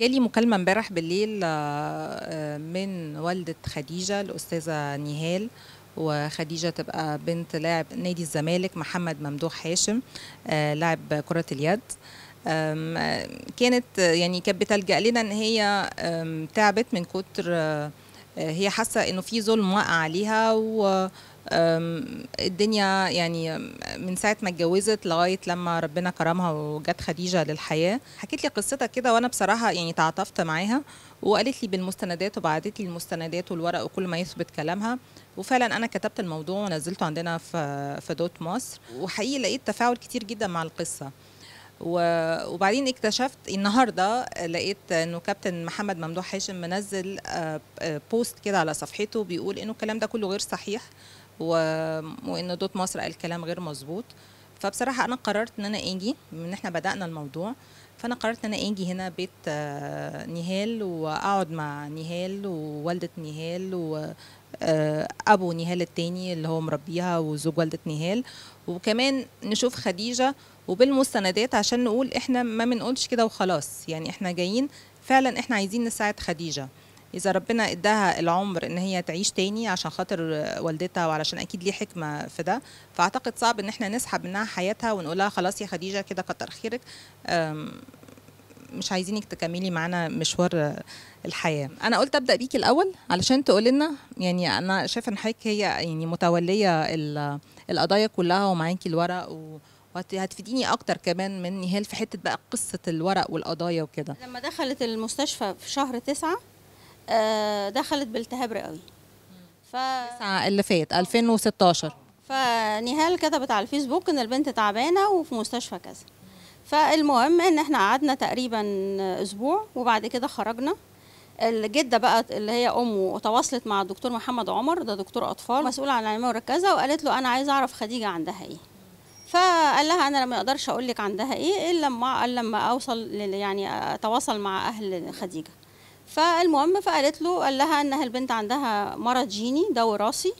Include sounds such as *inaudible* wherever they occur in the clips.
جالي مكالمة امبارح بالليل آه، آه، من والدة خديجة الأستاذة نهال وخديجة تبقى بنت لاعب نادي الزمالك محمد ممدوح هاشم آه، لاعب كرة اليد كانت يعني كانت بتلجأ لنا إن هي تعبت من كتر هي حاسة إنه في ظلم وقع عليها و الدنيا يعني من ساعة ما اتجوزت لغاية لما ربنا كرمها وجت خديجة للحياة حكيت لي قصتها كده وأنا بصراحة يعني تعاطفت معاها وقالت لي بالمستندات وبعتت لي المستندات والورق وكل ما يثبت كلامها وفعلا انا كتبت الموضوع ونزلته عندنا في في دوت مصر وحقيقي لقيت تفاعل كتير جدا مع القصه وبعدين اكتشفت النهارده لقيت انه كابتن محمد ممدوح هاشم منزل آه، آه، بوست كده على صفحته بيقول انه الكلام ده كله غير صحيح و... وان دوت مصر قال كلام غير مظبوط فبصراحه انا قررت ان انا اجي من احنا بدانا الموضوع فانا قررت ان انا اجي هنا بيت آه، نهال واقعد مع نهال ووالده نهال و آه، ابو نهال التاني اللي هو مربيها وزوج والده نهال وكمان نشوف خديجه وبالمستندات عشان نقول احنا ما بنقولش كده وخلاص يعني احنا جايين فعلا احنا عايزين نساعد خديجه اذا ربنا اداها العمر ان هي تعيش تاني عشان خاطر والدتها وعلشان اكيد ليه حكمه في ده فاعتقد صعب ان احنا نسحب منها حياتها ونقول لها خلاص يا خديجه كده كتر خيرك مش عايزينك تكملي معانا مشوار الحياه انا قلت ابدا بيكي الاول علشان تقول لنا يعني انا شايفه ان حضرتك هي يعني متوليه القضايا كلها ومعاكي الورق و... وهتفيديني اكتر كمان من هل في حته بقى قصه الورق والقضايا وكده لما دخلت المستشفى في شهر تسعة آه، دخلت بالتهاب رئوي ف اللي فات 2016 فنهال كتبت على الفيسبوك ان البنت تعبانه وفي مستشفى كذا فالمهم ان احنا قعدنا تقريبا اسبوع وبعد كده خرجنا الجده بقى اللي هي امه تواصلت مع الدكتور محمد عمر ده دكتور اطفال مسؤول عن العنايه المركزه وقالت له انا عايزه اعرف خديجه عندها ايه فقال لها انا ما اقدرش اقول لك عندها ايه الا لما لما اوصل يعني اتواصل مع اهل خديجه فالمهم فقالت له قال لها انها البنت عندها مرض جيني ده وراثي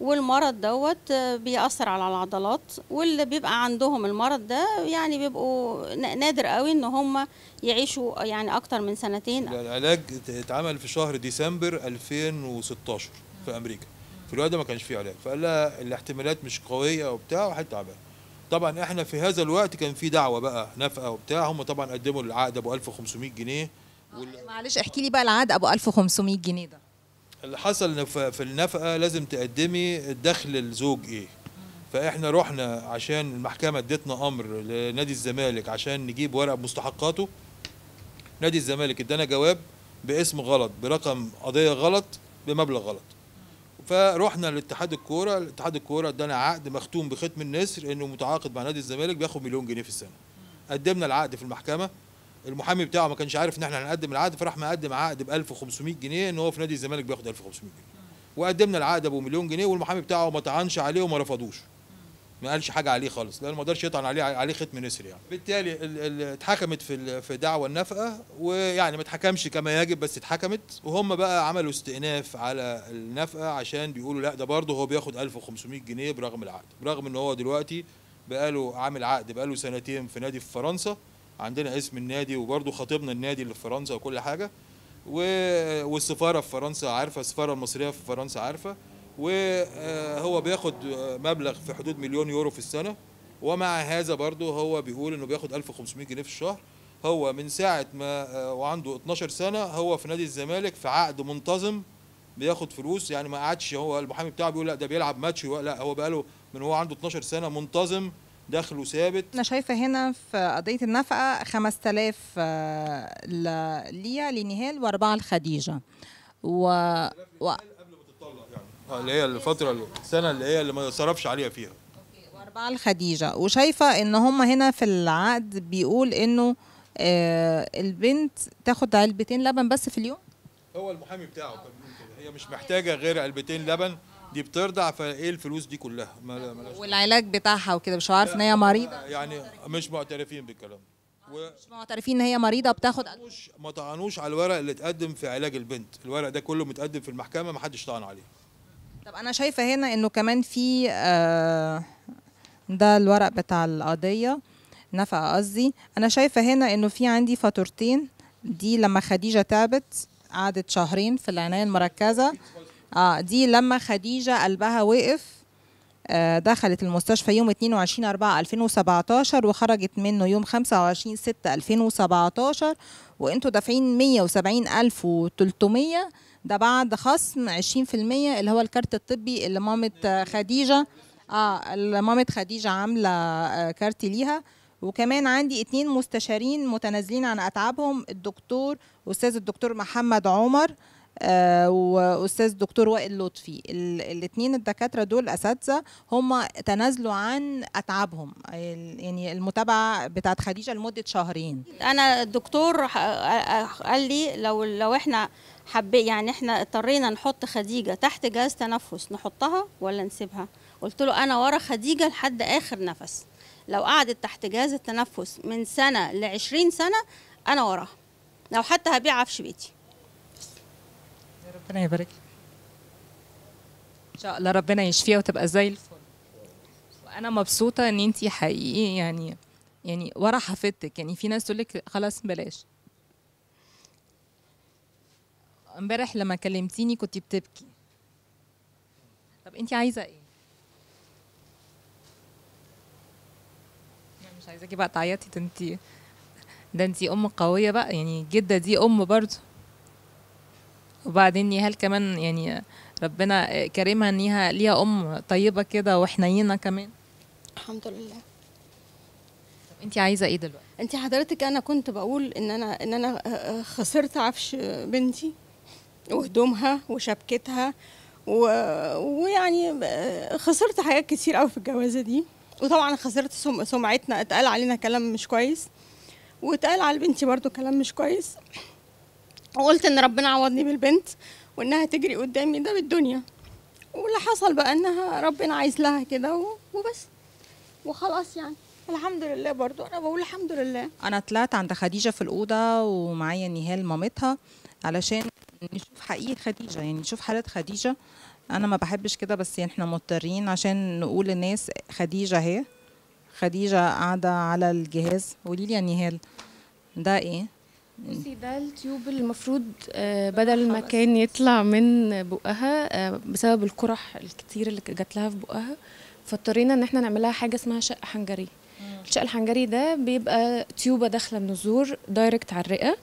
والمرض دوت بيأثر على العضلات واللي بيبقى عندهم المرض ده يعني بيبقوا نادر قوي ان هم يعيشوا يعني اكتر من سنتين العلاج اتعمل في شهر ديسمبر 2016 في امريكا في الوقت ده ما كانش فيه علاج فقال لها الاحتمالات مش قويه وبتاع وحتى تعبان طبعا احنا في هذا الوقت كان في دعوه بقى نفقه وبتاع هم طبعا قدموا العقد ابو 1500 جنيه وال... معلش احكي لي بقى العاد ابو 1500 جنيه ده اللي حصل في النفقه لازم تقدمي دخل الزوج ايه فاحنا رحنا عشان المحكمه ادتنا امر لنادي الزمالك عشان نجيب ورق مستحقاته نادي الزمالك ادانا جواب باسم غلط برقم قضيه غلط بمبلغ غلط فرحنا لاتحاد الكوره اتحاد الكوره ادانا عقد مختوم بختم النسر انه متعاقد مع نادي الزمالك بياخد مليون جنيه في السنه قدمنا العقد في المحكمه المحامي بتاعه ما كانش عارف ان احنا هنقدم العقد فراح مقدم عقد ب 1500 جنيه ان هو في نادي الزمالك بياخد 1500 جنيه وقدمنا العقد ابو مليون جنيه والمحامي بتاعه ما طعنش عليه وما رفضوش ما قالش حاجه عليه خالص لان ما قدرش يطعن عليه عليه ختم نسر يعني بالتالي اتحكمت في في دعوه النفقه ويعني ما اتحكمش كما يجب بس اتحكمت وهم بقى عملوا استئناف على النفقه عشان بيقولوا لا ده برضه هو بياخد 1500 جنيه برغم العقد برغم ان هو دلوقتي بقاله عامل عقد بقاله سنتين في نادي في فرنسا عندنا اسم النادي وبرده خطيبنا النادي اللي في فرنسا وكل حاجه والسفاره في فرنسا عارفه السفاره المصريه في فرنسا عارفه وهو آه، بياخد آه، مبلغ في حدود مليون يورو في السنه ومع هذا برضه هو بيقول انه بياخد 1500 جنيه في الشهر هو من ساعه ما آه، وعنده 12 سنه هو في نادي الزمالك في عقد منتظم بياخد فلوس يعني ما قعدش هو المحامي بتاعه بيقول لا ده بيلعب ماتش لا هو بقاله من هو عنده 12 سنه منتظم دخله ثابت انا شايفه هنا في قضيه النفقه 5000 آه، ليا لنهال واربعه لخديجه و, و... قبل ما يعني اللي هي الفتره السنه اللي هي اللي ما صرفش عليها فيها واربعه لخديجه وشايفه ان هم هنا في العقد بيقول انه آه البنت تاخد علبتين لبن بس في اليوم هو المحامي بتاعه هي مش محتاجه غير علبتين لبن دي بترضع فايه الفلوس دي كلها والعلاج بتاعها وكده مش عارف ان هي مريضه يعني مش معترفين بالكلام و... مش معترفين ان هي مريضه بتاخد مش ما طعنوش على الورق اللي اتقدم في علاج البنت الورق ده كله متقدم في المحكمه ما حدش طعن عليه طب انا شايفه هنا انه كمان في آه، ده الورق بتاع القضيه نفقه قصدي انا شايفه هنا انه في عندي فاتورتين دي لما خديجه تعبت قعدت شهرين في العنايه المركزه اه دي لما خديجه قلبها وقف آه دخلت المستشفى يوم 22 4 2017 وخرجت منه يوم 25 6 2017 وانتوا دافعين 170300 ده بعد خصم 20% اللي هو الكارت الطبي اللي مامت خديجة اه اللي مامة خديجة عاملة آه كارت ليها وكمان عندي اتنين مستشارين متنازلين عن اتعابهم الدكتور استاذ الدكتور محمد عمر آه، واستاذ دكتور وائل لطفي الاثنين الدكاتره دول اساتذه هم تنازلوا عن اتعابهم يعني المتابعه بتاعت خديجه لمده شهرين انا الدكتور آه، آه، قال لي لو لو احنا حبي يعني احنا اضطرينا نحط خديجه تحت جهاز تنفس نحطها ولا نسيبها قلت له انا ورا خديجه لحد اخر نفس لو قعدت تحت جهاز التنفس من سنه ل 20 سنه انا وراها لو حتى هبيع عفش بيتي ربنا يبارك ان شاء الله ربنا يشفيها وتبقى زي الفل وانا مبسوطه ان انت حقيقي يعني يعني ورا حفيدتك يعني في ناس تقول لك خلاص بلاش امبارح لما كلمتيني كنت بتبكي طب انت عايزه ايه مش عايزاكي بقى تعيطي ده انت ده انت ام قويه بقى يعني جده دي ام برضه وبعدين نيهال كمان يعني ربنا كريمها انها ليها ام طيبه كده وحنينه كمان الحمد لله طب انت عايزه ايه دلوقتي انت حضرتك انا كنت بقول ان انا ان انا خسرت عفش بنتي وهدومها وشبكتها و... ويعني خسرت حاجات كتير قوي في الجوازه دي وطبعا خسرت سم... سمعتنا اتقال علينا كلام مش كويس واتقال على بنتي برضو كلام مش كويس وقلت ان ربنا عوضني بالبنت وانها تجري قدامي ده بالدنيا واللي حصل بقى انها ربنا عايز لها كده وبس وخلاص يعني الحمد لله برضو انا بقول الحمد لله انا طلعت عند خديجه في الاوضه ومعايا نهال مامتها علشان نشوف حقيقه خديجه يعني نشوف حاله خديجه انا ما بحبش كده بس يعني احنا مضطرين عشان نقول للناس خديجه اهي خديجه قاعده على الجهاز قولي لي يا نهال ده ايه بصي ده التيوب المفروض آه، بدل ما كان يطلع من بقها آه، بسبب القرح الكتير اللي جات لها في بقها فاضطرينا ان احنا نعملها حاجه اسمها شق حنجري الشق الحنجري ده بيبقى تيوبه داخله من الزور دايركت على الرئه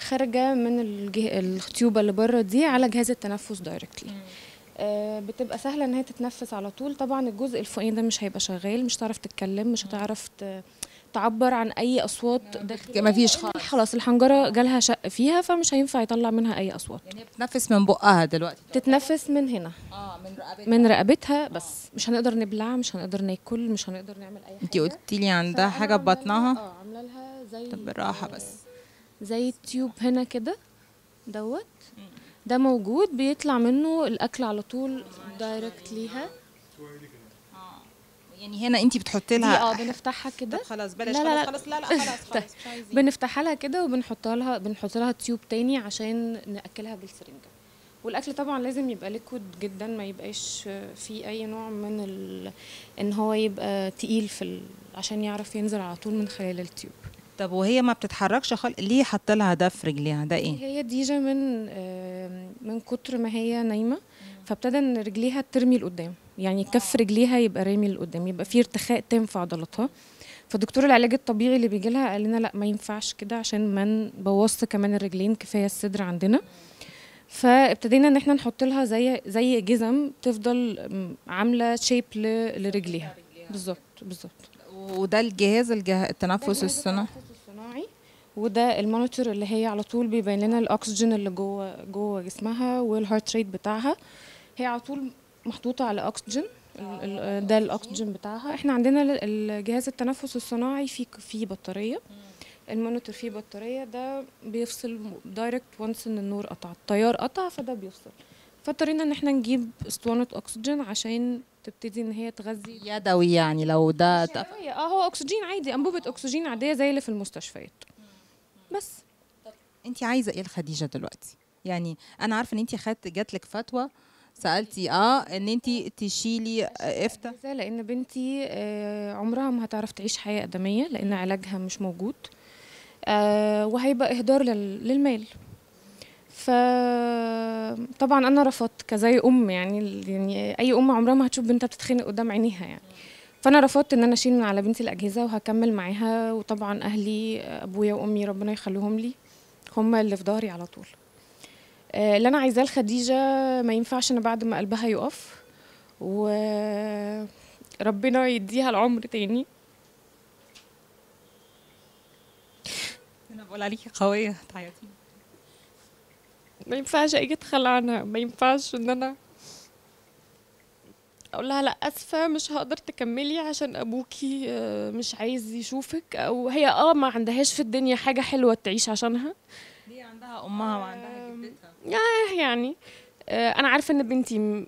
خارجه من الجه... التيوبه اللي بره دي على جهاز التنفس دايركتلي آه، بتبقى سهله ان هي تتنفس على طول طبعا الجزء الفوقاني ده مش هيبقى شغال مش هتعرف تتكلم مش هتعرف ت... تعبر عن اي اصوات داخل يعني ما فيش خالص يعني خلاص الحنجره جالها شق فيها فمش هينفع يطلع منها اي اصوات يعني بتتنفس من بقها دلوقتي بتتنفس من هنا اه من رقبتها من رقبتها بس آه. مش هنقدر نبلع مش هنقدر ناكل مش هنقدر نعمل اي حاجه انت قلت لي عندها حاجه في بطنها اه عامله لها زي طب بالراحه بس زي تيوب هنا كده دوت ده موجود بيطلع منه الاكل على طول دايركت ليها يعني هنا انت بتحطي لها اه بنفتحها كده خلاص بلاش لا لا خلاص لا لا *laughs* خلاص خلاص طيب، بنفتحها لها كده وبنحط لها بنحط لها تيوب تاني عشان ناكلها بالسرنجه والاكل طبعا لازم يبقى ليكويد جدا ما يبقاش فيه اي نوع من ال... ان هو يبقى تقيل في ال... عشان يعرف ينزل على طول من خلال التيوب طب وهي ما بتتحركش خالص ليه حط لها ده في رجليها ده ايه هي ديجا من من كتر ما هي نايمه فابتدى ان رجليها ترمي لقدام يعني كف رجليها يبقى رامي لقدام يبقى في ارتخاء تام في عضلاتها فدكتور العلاج الطبيعي اللي بيجي لها قال لنا لا ما ينفعش كده عشان ما نبوظش كمان الرجلين كفايه الصدر عندنا فابتدينا ان احنا نحط لها زي زي جزم تفضل عامله شيب لرجليها بالظبط بالظبط وده الجهاز الجه... التنفس الصناعي الصناعي وده المونيتور اللي هي على طول بيبين لنا الاكسجين اللي جوه جوه جسمها والهارت ريت بتاعها هي على طول محطوطه على اكسجين ده الاكسجين بتاعها احنا عندنا الجهاز التنفس الصناعي في في بطاريه المونيتور فيه بطاريه ده بيفصل دايركت وانس ان النور قطع التيار قطع فده بيفصل فاضطرينا ان احنا نجيب اسطوانه اكسجين عشان تبتدي ان هي تغذي يدوي يعني لو ده اه هو اكسجين عادي انبوبه اكسجين عاديه زي اللي في المستشفيات بس انت عايزه ايه لخديجه دلوقتي يعني انا عارفه ان انت خدت جات لك فتوى سالتي اه ان انت تشيلي آه، افتة لان بنتي آه، عمرها ما هتعرف تعيش حياه ادميه لان علاجها مش موجود آه، وهيبقى اهدار للمال فطبعا انا رفضت كزي ام يعني يعني اي ام عمرها ما هتشوف بنتها بتتخنق قدام عينيها يعني فانا رفضت ان انا اشيل من على بنتي الاجهزه وهكمل معاها وطبعا اهلي ابويا وامي ربنا يخليهم لي هم اللي في ظهري على طول آه، اللي انا عايزاه لخديجه ما ينفعش انا بعد ما قلبها يقف وربنا يديها العمر تاني انا بقول عليكي قويه تعيطي ما ينفعش اجي اتخلى عنها ما ينفعش ان انا اقول لها لا اسفه مش هقدر تكملي عشان ابوكي آه، مش عايز يشوفك او هي اه ما عندهاش في الدنيا حاجه حلوه تعيش عشانها دي عندها امها وعندها يعني آه، انا عارفه ان بنتي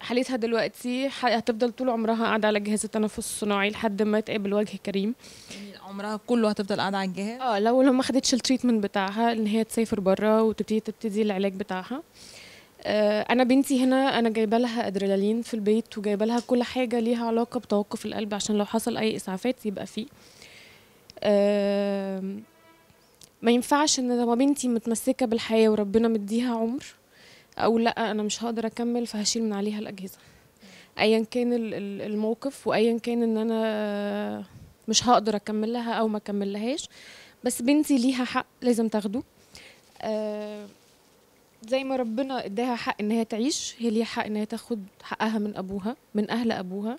حالتها دلوقتي هتفضل طول عمرها قاعده على جهاز التنفس الصناعي لحد ما تقابل وجه كريم يعني عمرها كله هتفضل قاعده على الجهاز اه لو لو ما خدتش التريتمنت بتاعها ان هي تسافر بره وتبتدي تبتدي العلاج بتاعها آه انا بنتي هنا انا جايبه لها ادرينالين في البيت وجايبه لها كل حاجه ليها علاقه بتوقف القلب عشان لو حصل اي اسعافات يبقى فيه آه ما ينفعش ان لما بنتي متمسكه بالحياه وربنا مديها عمر او لا انا مش هقدر اكمل فهشيل من عليها الاجهزه ايا كان الموقف وايا كان ان انا مش هقدر اكمل لها او ما لهاش بس بنتي ليها حق لازم تاخده آه، زي ما ربنا اداها حق ان هي تعيش هي ليها حق ان هي تاخد حقها من ابوها من اهل ابوها